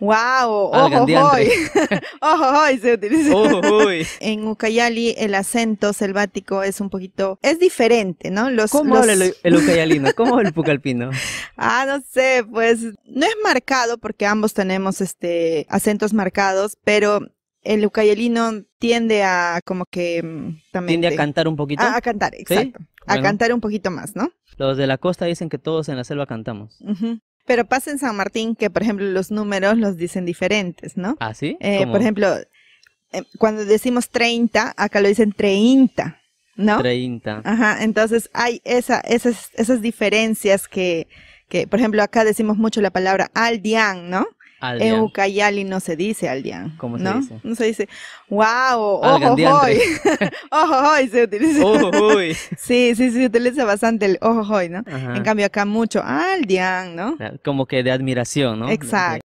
¡Wow! ¡Ojo, hoy! ¡Ojo, hoy! Se utiliza. en Ucayali el acento selvático es un poquito... Es diferente, ¿no? Los, ¿Cómo el, ucayalino? ¿Cómo el pucalpino? ah, no sé, pues no es marcado porque ambos tenemos este acentos marcados, pero el ucayalino tiende a como que... Mm, tiende a cantar un poquito. A, a cantar, exacto. A cantar un poquito más, ¿no? Los de la costa dicen que todos en la selva cantamos. Ajá. Pero pasa en San Martín que, por ejemplo, los números los dicen diferentes, ¿no? ¿Ah, sí? Eh, por ejemplo, em, cuando decimos 30, acá lo dicen 30, ¿no? 30. Ajá, entonces hay esa, esas, esas diferencias que, que, por ejemplo, acá decimos mucho la palabra aldián, ¿no? En Ucayali no se dice aldean. ¿Cómo se ¿no? dice? No se dice. ¡Wow! Ah, ¡Ojo, hoy! ¡Ojo, hoy! Se utiliza. sí, sí, se utiliza bastante el ojo, hoy, ¿no? En cambio, acá mucho aldián, ¿no? Como que de admiración, ¿no? Exacto.